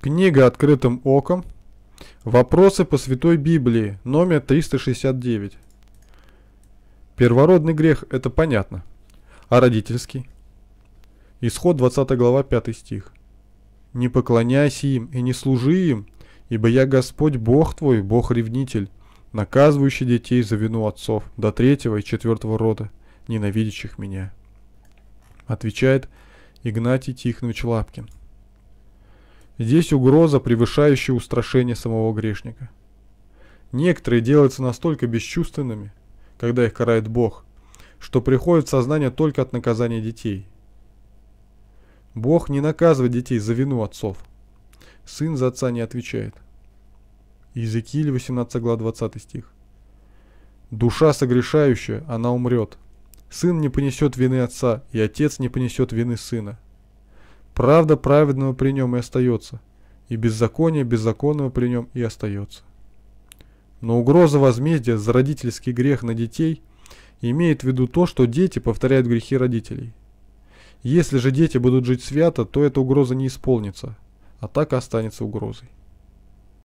Книга «Открытым оком». Вопросы по Святой Библии, номер 369. Первородный грех – это понятно. А родительский? Исход 20 глава 5 стих. «Не поклоняйся им и не служи им, ибо я Господь Бог твой, Бог-ревнитель, наказывающий детей за вину отцов до третьего и четвертого рода, ненавидящих меня». Отвечает Игнатий Тихонович Лапкин – Здесь угроза, превышающая устрашение самого грешника. Некоторые делаются настолько бесчувственными, когда их карает Бог, что приходит в сознание только от наказания детей. Бог не наказывает детей за вину отцов. Сын за отца не отвечает. Иезекииль 18 глава 20 стих. Душа согрешающая, она умрет. Сын не понесет вины отца, и отец не понесет вины сына. Правда праведного при нем и остается, и беззаконие беззаконного при нем и остается. Но угроза возмездия за родительский грех на детей имеет в виду то, что дети повторяют грехи родителей. Если же дети будут жить свято, то эта угроза не исполнится, а так останется угрозой.